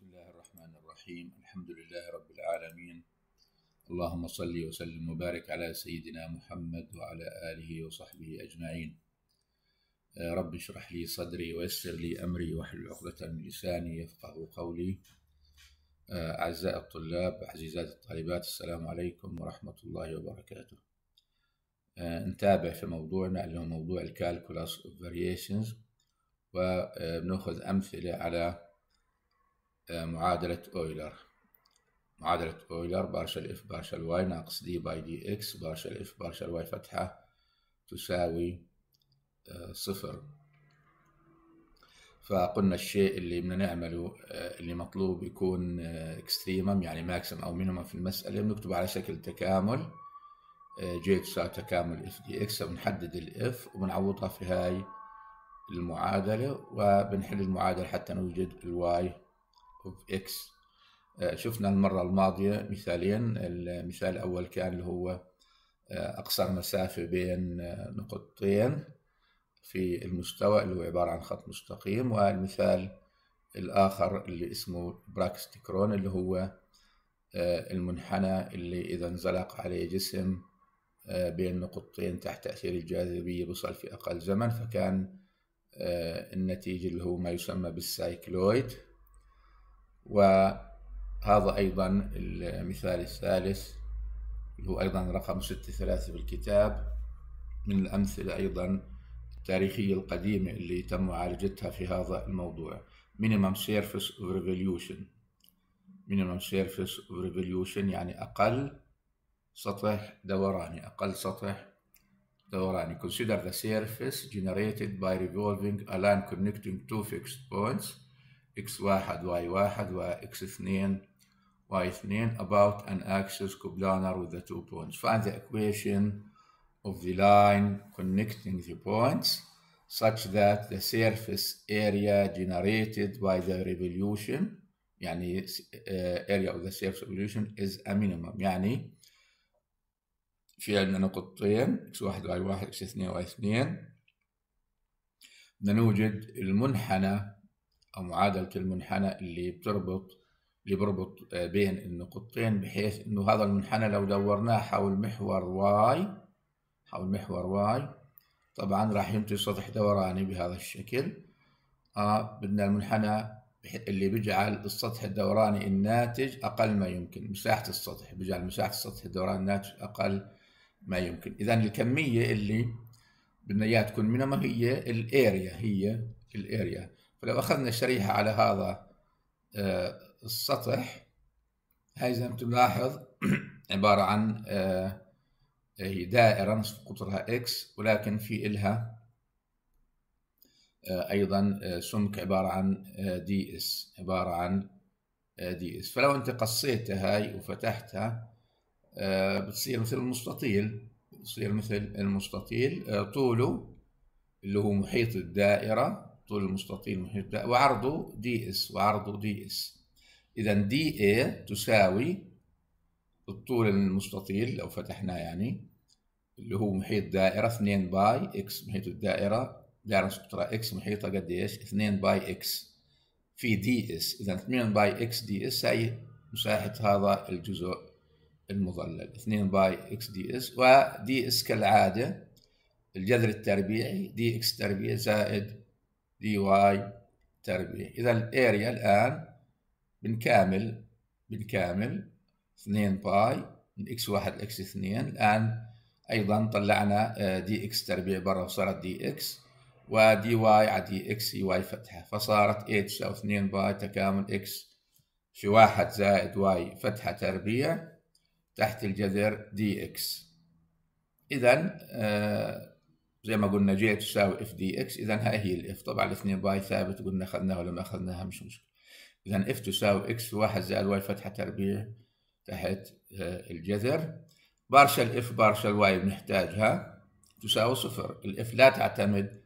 بسم الله الرحمن الرحيم الحمد لله رب العالمين اللهم صل وسلم وبارك على سيدنا محمد وعلى آله وصحبه أجمعين رب اشرح لي صدري ويسر لي أمري واحلل عقدة من لساني يفقه قولي أعزائي الطلاب عزيزات الطالبات السلام عليكم ورحمة الله وبركاته نتابع في موضوعنا اللي هو موضوع الكالكولاس اوف فاريشنز وبناخذ أمثلة على معادلة أويلر معادلة أويلر بارشل اف بارشل واي ناقص دي باي دي اكس بارشل اف بارشل واي فتحة تساوي آه، صفر فقلنا الشيء اللي بدنا نعمله آه، اللي مطلوب يكون اكستريمم آه، يعني ماكسيم او مينيمم في المسألة بنكتبه على شكل تكامل جي تساوي تكامل اف دي اكس بنحدد الاف وبنعوضها في هاي المعادلة وبنحل المعادلة حتى نوجد الواي اوف اكس آه، شفنا المرة الماضية مثالين المثال الأول كان اللي هو آه، أقصر مسافة بين آه، نقطتين في المستوى اللي هو عبارة عن خط مستقيم والمثال الآخر اللي اسمه براكستيكرون اللي هو المنحنى اللي إذا انزلق عليه جسم بين نقطتين تحت تأثير الجاذبية بصل في أقل زمن فكان النتيجة اللي هو ما يسمى بالسايكلويد وهذا أيضا المثال الثالث هو أيضا رقم 63 بالكتاب من الأمثلة أيضا التاريخية القديمة اللي تم معالجتها في هذا الموضوع minimum surface of revolution minimum surface of revolution يعني أقل سطح دوراني أقل سطح دوراني consider the surface generated by revolving a line connecting two fixed points x1 y1 و x2 y2 about an axis coplanar with the two points. Find the equation of the line connecting the points such that the surface area generated by the revolution يعني uh, area of the surface revolution is a minimum يعني في عندنا نقطتين x1 y1 x2 y2 نوجد المنحنى او معادله المنحنى اللي بتربط اللي بربط آه، بين النقطتين بحيث انه هذا المنحنى لو دورناه حول محور واي حول محور واي طبعا راح ينتج سطح دوراني بهذا الشكل آه بدنا المنحنى اللي بيجعل السطح الدوراني الناتج اقل ما يمكن مساحه السطح بيجعل مساحه السطح الدوراني الناتج اقل ما يمكن اذا الكميه اللي بدنا اياها تكون منها ما هي الاريا هي الاريا فلو أخذنا شريحة على هذا آه، السطح هاي زي ما تلاحظ عبارة عن آه، هي دائرة نصف قطرها إكس ولكن في إلها آه، أيضا سمك عبارة عن دي إس عبارة عن دي إس فلو أنت قصيتها هاي وفتحتها بتصير مثل المستطيل بتصير مثل المستطيل طوله اللي هو محيط الدائرة طول المستطيل محيط بي وعرضه دي اس وعرضه دي اس اذا دي اي تساوي الطول المستطيل لو فتحناه يعني اللي هو محيط دائرة 2 باي اكس محيط الدائرة دائرة سقطرة اكس محيطها قد ايش؟ 2 باي اكس في دي اس اذا 2 باي اكس دي اس هي مساحة هذا الجزء المظلل 2 باي اكس دي اس ودي اس كالعادة الجذر التربيعي دي اكس تربيع زائد دي واي تربيع إذا الأريا الآن بنكامل بنكامل 2 باي من إكس 1 اكس 2 الآن أيضا طلعنا آه، دي إكس تربيع برا وصارت دي إكس ودي واي على دي إكس اي واي فتحة فصارت اتش او 2 باي تكامل إكس في واحد زائد واي فتحة تربيع تحت الجذر دي إكس إذا آه، زي ما قلنا جي تساوي اف دي اكس اذا هاي هي الاف طبعا الاثنين باي ثابت قلنا اخذناها ولا ما اخذناها مش مشكله اذا اف تساوي اكس واحد زائد واي فتحه تربيع تحت آه، الجذر بارشل اف بارشل واي بنحتاجها تساوي صفر الاف لا تعتمد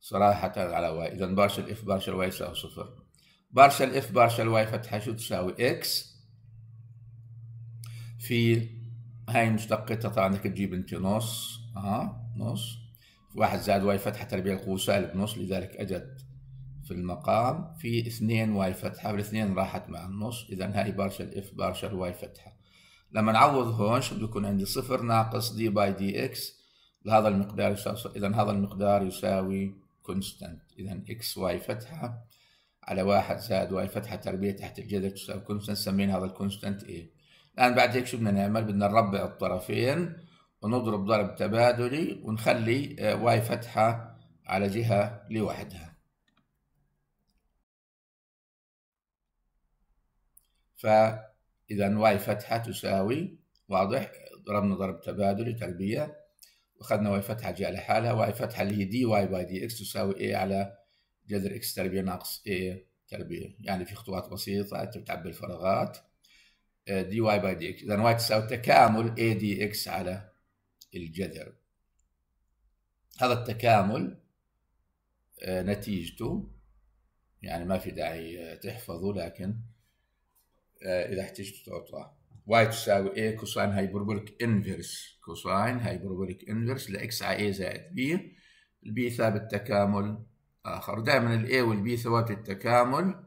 صراحة على واي اذا بارشل اف بارشل واي يساوي صفر بارشل اف بارشل واي فتحة شو تساوي اكس في هاي مشتقتها طبعا انك تجيب انت نص اه نص واحد زائد واي فتحة تربيع القوة سالب نص لذلك أجد في المقام في اثنين واي فتحة والاثنين راحت مع النص إذا هاي بارشل اف بارشل واي فتحة لما نعوض هون شو بده يكون عندي صفر ناقص دي باي دي اكس لهذا المقدار يساوي إذا هذا المقدار يساوي كونستانت إذا اكس واي فتحة على واحد زائد واي فتحة تربيع تحت الجذر تساوي كونستانت سمينا هذا الكونستانت ايه الآن بعد هيك شو بدنا نعمل بدنا نربع الطرفين ونضرب ضرب تبادلي ونخلي آه، واي فتحة على جهة لوحدها فإذا واي فتحة تساوي واضح ضربنا ضرب تبادلي تربية وأخذنا واي فتحة جاء لحالها واي فتحة اللي هي دي واي باي دي اكس تساوي ايه على جذر اكس تربية ناقص ايه تربية يعني في خطوات بسيطة أنت بتعبي الفراغات دي واي باي دي اكس إذا واي تساوي تكامل اي دي اكس على الجذر هذا التكامل آه، نتيجته يعني ما في داعي تحفظه لكن آه، اذا احتجت تعطاه واي تساوي اي كوساين هايبربوليك انفرس كوساين هايبربوليك انفرس لاكس على اي زائد بي البي ثابت تكامل اخر دائما الاي والبي ثوابت التكامل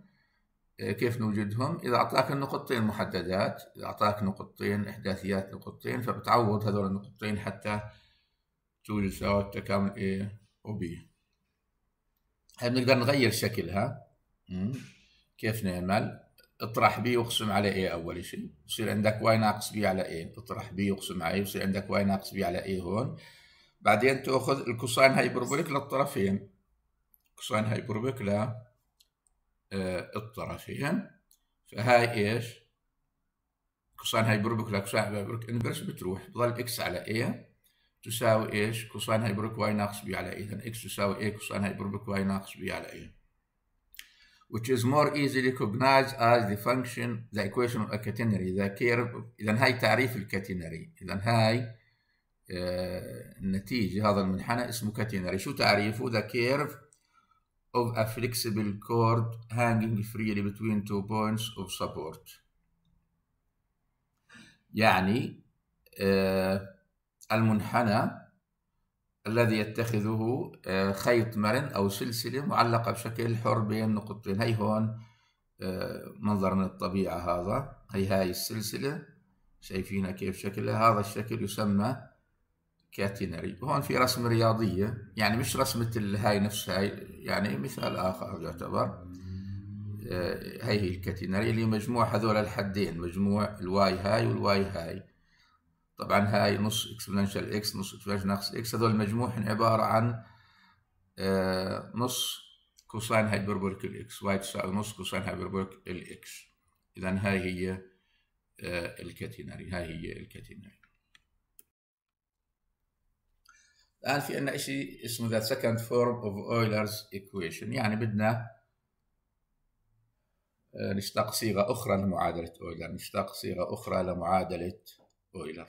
كيف نوجدهم إذا أعطاك النقطتين محددات إذا أعطاك نقطتين إحداثيات نقطتين فبتعوض هذول النقطتين حتى توجد ثوابت التكامل A و B هل بنقدر نغير شكلها كيف نعمل اطرح B واقسم على A أول شيء يصير عندك Y ناقص B على A اطرح B واقسم على A يصير عندك Y ناقص B على A هون بعدين تأخذ الكوساين هايبربوليك للطرفين كوساين هايبربوليك الطرفين آه، فهاي ايش؟ كوسان هايبربك لكوسان هايبربك انفرس بتروح بضل اكس على اي تساوي ايش؟ كوسان هايبربك واي ناقص بي على اي اذا اكس تساوي اي كوسان هايبربك واي ناقص بي على اي which is more easily recognized as the function the equation of a catenary the curve اذا هاي تعريف الكاتينري اذا هاي آه، النتيجه هذا المنحنى اسمه كاتينري شو تعريفه the curve of a flexible cord hanging freely between two points of support يعني آه, المنحنى الذي يتخذه آه, خيط مرن أو سلسلة معلقة بشكل حر بين نقطتين هي هون آه, منظر من الطبيعة هذا هي هاي السلسلة شايفينها كيف شكلها هذا الشكل يسمى كاتينري هون في رسم رياضية يعني مش رسمة الهاي هاي يعني مثال آخر يعتبر آه، هاي هي الكاتينري اللي مجموع هذول الحدين مجموع الواي هاي والواي هاي طبعا هاي نص اكسبوننشال اكس نص اكسبوننشال ناقص اكس هذول مجموعهم عبارة عن آه، نص كوساين هايبربوليك الاكس واي تساوي نص كوساين هايبربوليك الاكس اذا هاي هي آه، الكاتينري هاي هي الكاتينري الان في عندنا شيء اسمه ذا سكند فورم اوف اويلرز ايكويشن يعني بدنا آه، نشتاق صيغه اخرى لمعادله اويلر نشتاق صيغه اخرى لمعادله اويلر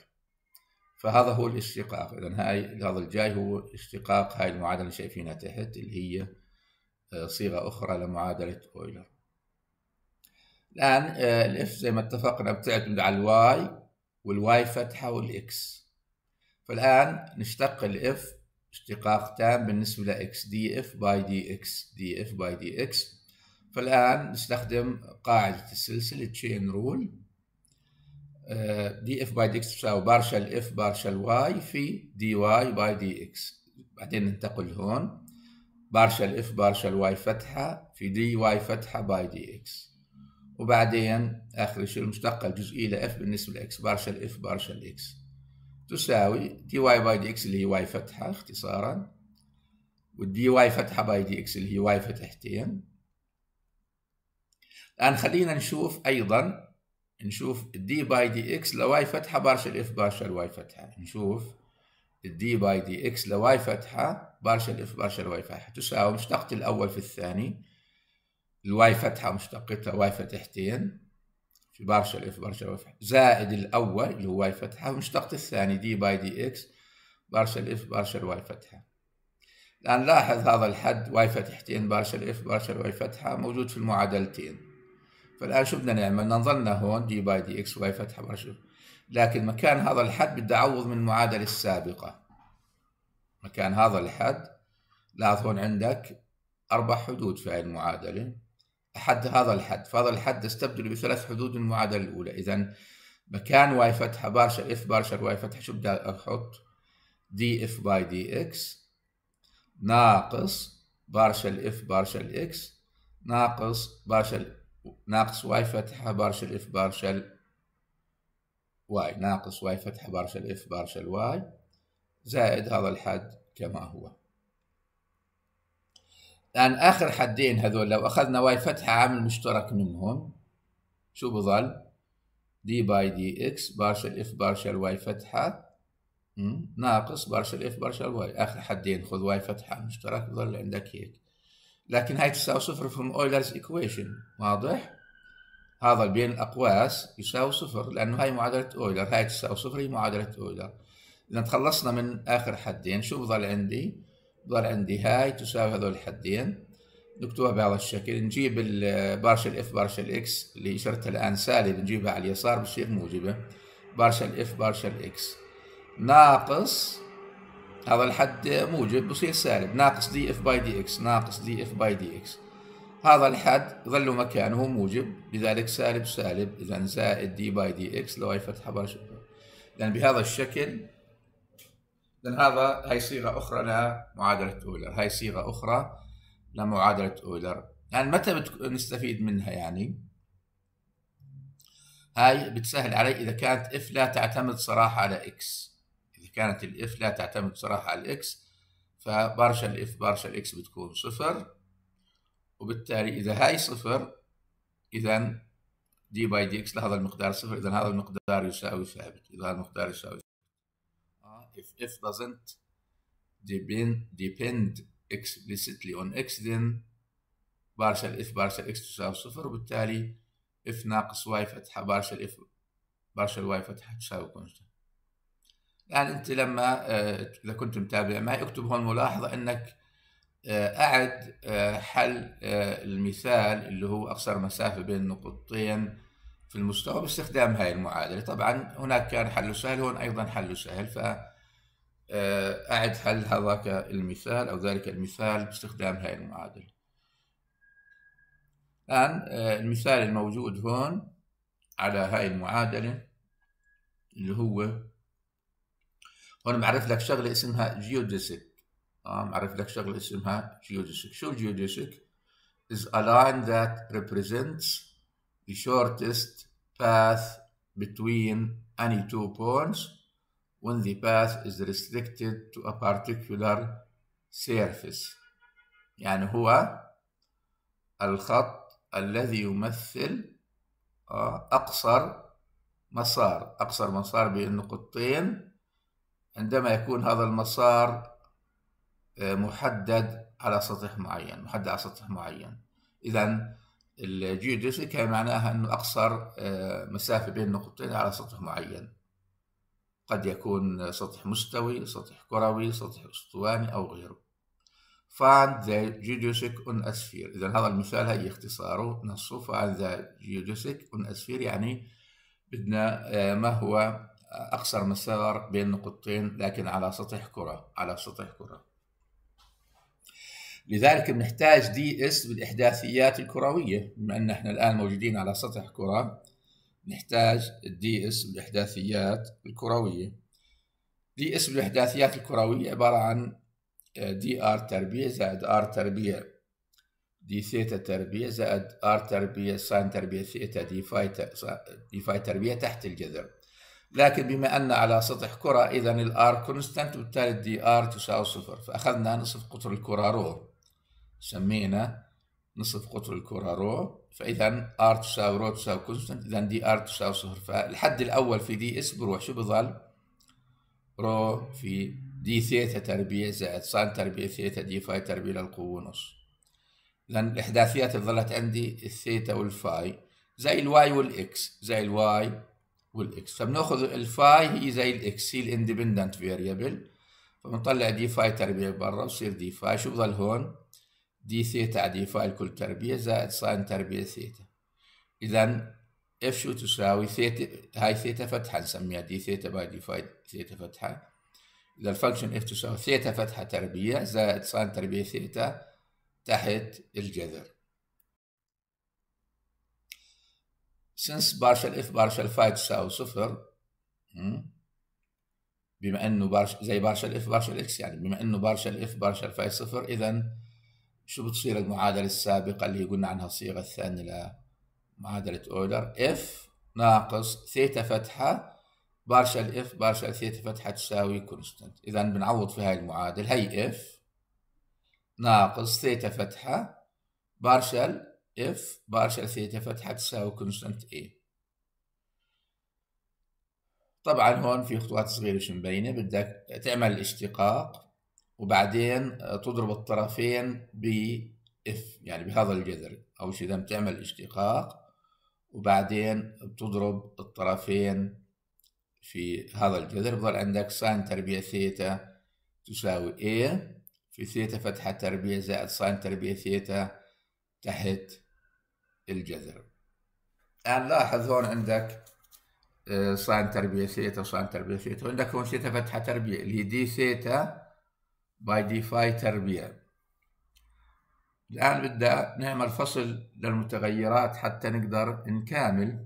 فهذا هو الاشتقاق اذا هاي هذا الجاي هو اشتقاق هاي المعادله اللي شايفينها تحت اللي هي آه، صيغه اخرى لمعادله اويلر الان آه، الاف زي ما اتفقنا بتعتمد على الواي والواي فتحه والاكس فالآن نشتق الإف اشتقاق تام بالنسبة لإكس دي إف باي دي إكس دي إف باي دي إكس فالآن نستخدم قاعدة السلسلة تشين رول آه، دي إف باي دي إكس تساوي partial f partial y في دي واي باي دي إكس بعدين ننتقل هون partial f partial y فتحة في دي واي فتحة باي دي إكس وبعدين آخر شيء المشتقة الجزئية لإف بالنسبة لإكس partial f partial x تساوي دي واي باي دي اكس اللي هي واي فتحة اختصارا والدي واي فتحة باي دي اكس اللي هي واي فتحتين الآن خلينا نشوف أيضا نشوف الدي باي دي اكس لواي فتحة بارشل اف بارشل واي فتحة نشوف الدي باي دي اكس لواي فتحة بارشل اف بارشل واي فتحة تساوي مشتقة الأول في الثاني الواي فتحة مشتقتها واي فتحتين في برشا الاف برشا واحد زائد الاول اللي هو واي فتحه ومشتقة الثاني دي باي دي اكس بارشل الاف بارشل الواي فتحه الان لاحظ هذا الحد واي فتحتين بارشل الاف بارشل الواي فتحه موجود في المعادلتين فالان شو بدنا نعمل نظلنا هون دي باي دي اكس واي فتحه برشا لكن مكان هذا الحد بدي اعوض من المعادله السابقه مكان هذا الحد لاحظ هون عندك اربع حدود في هاي المعادله حد هذا الحد فهذا الحد استبدل بثلاث حدود المعادله الاولى اذا مكان واي فتحه بارشل اف بارشل واي فتحه شو بدي احط دي اف باي دي اكس ناقص بارشل اف بارشل اكس ناقص بارشل ناقص واي فتحه بارشل اف بارشل واي ناقص واي فتحه بارشل اف بارشل واي زائد هذا الحد كما هو الان اخر حدين هذول لو اخذنا واي فتحه عامل مشترك منهم شو بظل؟ دي باي دي اكس بارشل اف بارشل واي فتحه ناقص بارشل اف بارشل واي اخر حدين خذ واي فتحه مشترك بظل عندك هيك لكن هاي تساوي صفر from أويلرز إيكويشن واضح؟ هذا بين الأقواس يساوي صفر لأنه هاي معادلة أويلر هاي تساوي صفر هي معادلة أويلر إذا تخلصنا من آخر حدين شو بظل عندي؟ ظل عندي هاي تساوي هذول الحدين نكتبها بهذا الشكل نجيب البارشل اف بارشل اكس اللي اشرتها الان سالب نجيبها على اليسار بتصير موجبه بارشل اف بارشل اكس ناقص هذا الحد موجب بصير سالب ناقص دي اف باي دي اكس ناقص دي اف باي دي اكس هذا الحد ظل مكانه موجب لذلك سالب سالب اذا زائد دي باي دي اكس لو اي فتحه بارشل اذا بهذا الشكل لان هذا هاي صيغه اخرى لها معادله اولر هاي صيغه اخرى لمعادله اولر يعني متى نستفيد منها يعني هاي بتسهل علي اذا كانت اف لا تعتمد صراحه على اكس اذا كانت الاف لا تعتمد صراحه على الاكس فبارشا الاف بارشا الاكس بتكون صفر وبالتالي اذا هاي صفر اذا دي باي دي اكس لهذا المقدار صفر اذا هذا المقدار يساوي ثابت اذا هذا المقدار يساوي if f doesn't depend, depend explicitly on x then partial f partial x تساوي صفر وبالتالي f ناقص y فتحة partial f partial y فتحة تساوي constant الآن يعني أنت لما آه، إذا كنت متابع ما يكتب هون ملاحظة أنك آه، أعد آه، حل المثال اللي هو أقصر مسافة بين نقطتين في المستوى باستخدام هاي المعادلة طبعا هناك كان حل سهل هون أيضا حل سهل ف آه، أعد حل هذاك المثال أو ذلك المثال باستخدام هاي المعادلة الآن آه، المثال الموجود هون على هاي المعادلة اللي هو هون معرف لك شغلة اسمها geodesic آه معرف لك شغلة اسمها geodesic شو geodesic is a line that represents the shortest path between any two points when the path is restricted to a particular surface يعني هو الخط الذي يمثل آه، أقصر مسار أقصر مسار بين نقطتين عندما يكون هذا المسار آه، محدد على سطح معين محدد على سطح معين إذا الجيوديسي كان معناها أنه أقصر آه، مسافة بين نقطتين على سطح معين قد يكون سطح مستوي سطح كروي سطح اسطواني او غيره find the geodesic on a sphere إذا هذا المثال هي اختصاره نصه find the geodesic on a sphere يعني بدنا آه، ما هو آه، أقصر مسار بين نقطتين لكن على سطح كرة على سطح كرة لذلك بنحتاج دي اس بالإحداثيات الكروية بما أن احنا الآن موجودين على سطح كرة نحتاج الدي اس بالإحداثيات الكروية دي اس بالإحداثيات الكروية عبارة عن دي آه، ار تربيع زائد ار تربيع دي ثيتا تربيع زائد ار تربيع ساين تربيع ثيتا دي فاي دي فاي تربيع تحت الجذر لكن بما أن على سطح كرة إذا الآر كونستانت وبالتالي الدي آر تساوي صفر فأخذنا نصف قطر الكرة رو سمينا نصف قطر الكرة رو فإذا R تساوي رو تساوي كونستنت إذا دي R تساوي صفر فالحد الأول في دي اس بروح شو بظل؟ رو في دي ثيتا تربيع زائد صان تربيع ثيتا دي فاي تربيع للقوة نص إذا الإحداثيات ظلت عندي الثيتا والفاي زي الواي والإكس زي الواي والإكس فبناخذ الفاي هي زي الإكس هي الاندبندنت فيريبل فبنطلع دي فاي تربيع برا بصير دي فاي شو بظل هون؟ دي ثيتا على فاي كل تربيع زائد ساين تربيع ثيتا إذا اف شو تساوي ثيتا هاي ثيتا فتحة نسميها دي ثيتا باي دي فاي ثيتا فتحة إذا الفانكشن اف تساوي ثيتا فتحة تربيع زائد ساين تربيع ثيتا تحت الجذر since بارشل اف بارشل فاي تساوي صفر بما انه بارش زي بارشل اف بارشل اكس يعني بما انه بارشل اف بارشل فاي صفر اذا شو بتصير المعادلة السابقة اللي قلنا عنها الصيغة الثانية لمعادلة أولر اف ناقص ثيتا فتحة بارشل اف بارشل ثيتا فتحة تساوي كونستنت إذا بنعوض في هاي المعادلة هي اف ناقص ثيتا فتحة بارشل اف بارشل ثيتا فتحة تساوي كونستنت اي طبعا هون في خطوات صغيرة مش مبينة بدك تعمل الاشتقاق وبعدين آه، تضرب الطرفين ب اف يعني بهذا الجذر اول شيء اذا بتعمل اشتقاق وبعدين بتضرب الطرفين في هذا الجذر بضل عندك ساين تربيع ثيتا تساوي A في ثيتا فتحة تربيع زائد ساين تربيع ثيتا تحت الجذر الآن لاحظ هون عندك آه، ساين تربيع ثيتا وساين تربيع ثيتا وعندك هون ثيتا فتحة تربيع اللي هي دي ثيتا باي ديفاي تربيع الآن بدأ نعمل فصل للمتغيرات حتى نقدر نكامل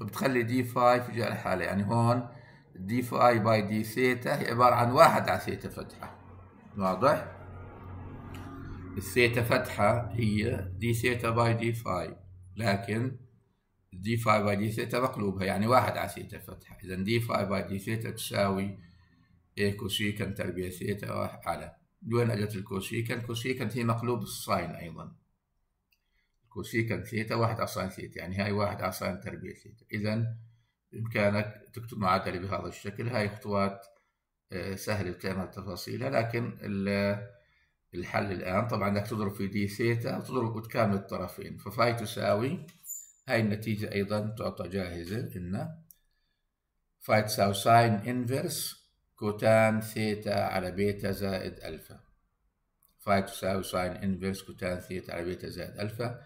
فبتخلي دي فاي في جهة الحالة يعني هون دي فاي باي دي ثيتا هي عبارة عن واحد على ثيتا فتحة واضح؟ الثيتا فتحة هي دي ثيتا باي دي فاي لكن دي فاي باي دي ثيتا مقلوبها يعني واحد على ثيتا فتحة إذا دي فاي باي دي ثيتا تساوي إيه كوسيكن تربية ثيتا على وين أجت الكوسيكن الكوسيكن هي مقلوب الساين أيضا كوسيكن ثيتا واحد على ساين ثيتا يعني هاي واحد على ساين تربية ثيتا إذا بإمكانك تكتب معادلة بهذا الشكل هاي خطوات آه، سهلة تعمل تفاصيلها لكن الحل الآن طبعا انك تضرب في دي ثيتا وتضرب وتكامل الطرفين ففاي تساوي هاي النتيجة أيضا تعطى جاهزة إن فاي تساوي ساين إنفرس كوتان ثيتا على بيتا زائد ألفا فاي تساوي ساين انفرس كوتان ثيتا على بيتا زائد ألفا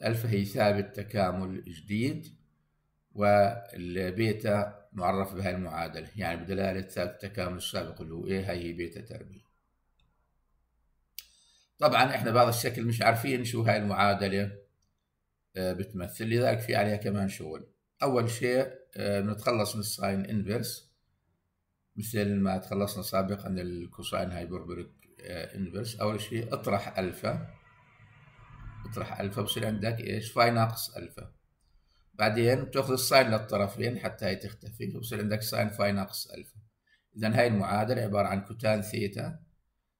الألفا هي ثابت تكامل جديد والبيتا معرف بها المعادلة يعني بدلالة ثابت التكامل السابق اللي هو إيه، هاي هي بيتا تربيع طبعا احنا بعض الشكل مش عارفين شو هاي المعادلة آه، بتمثل لذلك في عليها كمان شغل أول شيء بنتخلص آه، من الساين انفرس مثل ما تخلصنا سابقا الكوساين هايبربريك آه، انفرس اول شيء اطرح الفا اطرح الفا بصير عندك ايش فاي ناقص الفا بعدين تاخذ الساين للطرفين حتى هي تختفي وبصير عندك ساين فاي ناقص الفا اذا هاي المعادله عباره عن كوتان ثيتا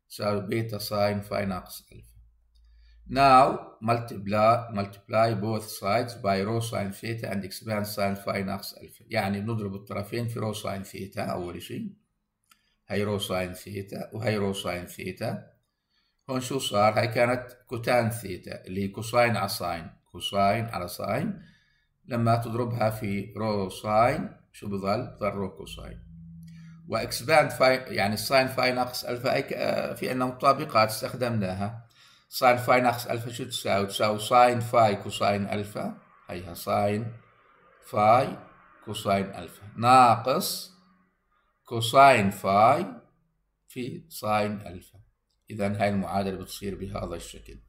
تساوي بيتا ساين فاي ناقص الفا Now multiply, multiply both sides by rho sine theta and expand sine phi ناقص الفا يعني بنضرب الطرفين في rho sine theta أول شيء هاي rho sine theta وهي rho sine theta هون شو صار هاي كانت كوتان ثيتا اللي هي كوساين على ساين كوساين على ساين لما تضربها في رو ساين شو بظل؟ بظل رو كوساين واكسباند فاي يعني الساين فاي ناقص الفا في عندنا مطابقات استخدمناها ساين فاي ناقص ألفا شو تساوي؟ تساوي ساين فاي كوساين ألفا هيها ساين فاي كوساين ألفا ناقص كوساين فاي في ساين ألفا إذا هاي المعادلة بتصير بهذا الشكل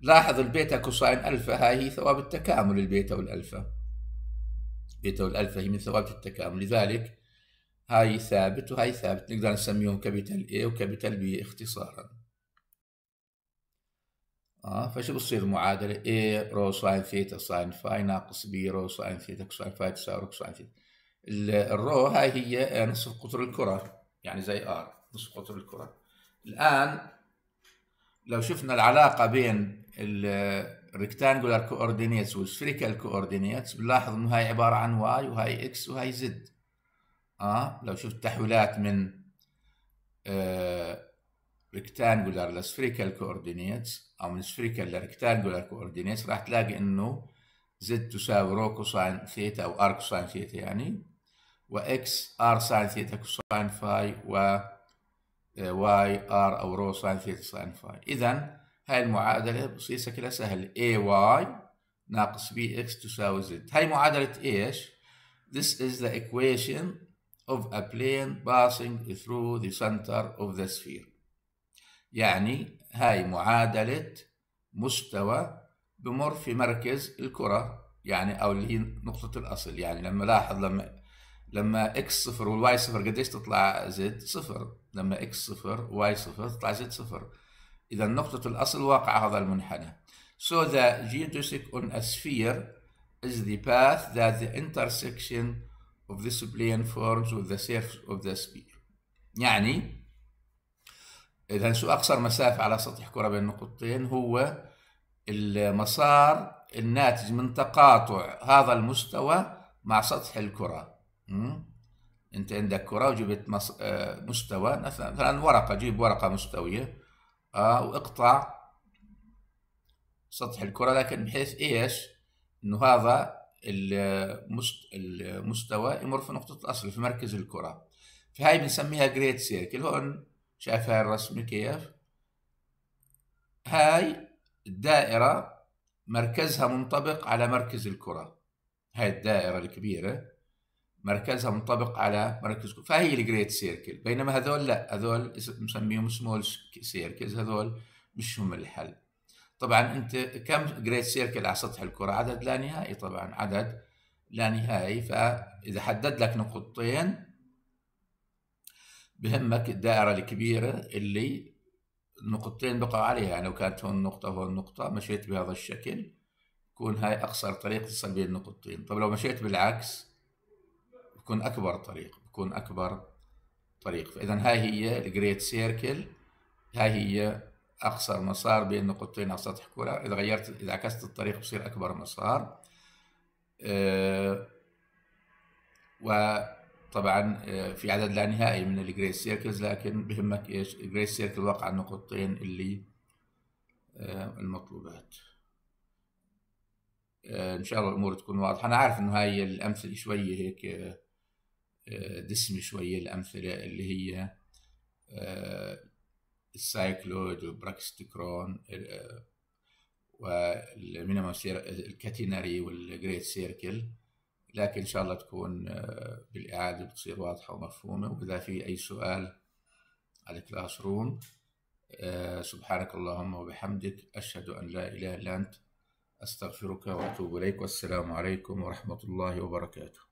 لاحظ البيتا كوساين ألفا هاي هي ثوابت تكامل البيتا والألفا بيتا والألفا هي من ثوابت التكامل لذلك هاي ثابت وهاي ثابت نقدر نسميهم كابيتال A وكابيتال B اختصارا اه فشو بتصير المعادله A رو ساين ثيتا ساين فاي ناقص B رو ساين ثيتا كوساين فاي تساوي رو كوساين ثيتا الرو هاي هي آه، نصف قطر الكره يعني زي R نصف قطر الكره الان لو شفنا العلاقه بين الريكتانجولار كوردينيتس والسفريكال كوردينيتس بنلاحظ انه هاي عباره عن Y وهاي X وهاي Z اه لو شفت تحويلات من آه ريكتانجولار لسفريكال كوردينيتس او من سفريكال لريكتانجولار كوردينيتس راح تلاقي انه زد تساوي رو كوساين ثيتا او ار كوساين ثيتا يعني واكس ار ساين ثيتا كوساين فاي و واي ار او رو ساين ثيتا ساين فاي اذا هاي المعادله بصير شكلها سهل اي واي ناقص بي اكس تساوي زد هاي معادله ايش This is the equation of a plane passing through the center of the sphere يعني هاي معادلة مستوى بمر في مركز الكرة يعني أو اللي هي نقطة الأصل يعني لما لاحظ لما لما اكس صفر والواي صفر قديش تطلع زد صفر لما اكس صفر واي صفر تطلع زد صفر إذا نقطة الأصل واقع هذا المنحنى So the geodesic on a sphere is the path that the intersection of this plane forms with the surface of the sphere يعني اذا شو اقصر مسافه على سطح كره بين نقطتين هو المسار الناتج من تقاطع هذا المستوى مع سطح الكره انت عندك كره وجبت آه، مستوى مثلا ورقه جيب ورقه مستويه اه واقطع سطح الكره لكن بحيث ايش انه هذا المستوى يمر في نقطه الاصل في مركز الكره فهي بنسميها جريد سيركل هون شايف هاي الرسمة كيف هاي الدائرة مركزها منطبق على مركز الكرة هاي الدائرة الكبيرة مركزها منطبق على مركز فهي الجريت سيركل بينما هذول لا هذول مسميهم سمول سيركلز هذول مش هم الحل طبعا انت كم جريت سيركل على سطح الكرة عدد لا نهائي طبعا عدد لا نهائي فاذا حدد لك نقطتين بهمك الدائره الكبيره اللي نقطتين بقى عليها يعني لو كانت هون نقطه هون نقطه مشيت بهذا الشكل يكون هاي اقصر طريق تصل بين النقطتين طب لو مشيت بالعكس يكون اكبر طريق يكون اكبر طريق فاذا هاي هي الجريت سيركل هاي هي اقصر مسار بين نقطتين على سطح كره اذا غيرت اذا عكست الطريق بصير اكبر مسار أه و طبعا آه، في عدد لا نهائي من الجريد سيركلز لكن بهمك ايش الجريد سيركل واقع النقطتين اللي آه، المطلوبات آه، ان شاء الله الامور تكون واضحه انا عارف انه هاي الامثله شويه هيك دسمه شويه الامثله اللي هي السايكلويد والبراكستيكرون والمينيمم الكاتينري والجريد سيركل لكن ان شاء الله تكون آه، بالاعاده بتصير واضحه ومفهومه واذا في اي سؤال على الكلاس روم آه، سبحانك اللهم وبحمدك اشهد ان لا اله الا انت استغفرك واتوب اليك والسلام عليكم ورحمه الله وبركاته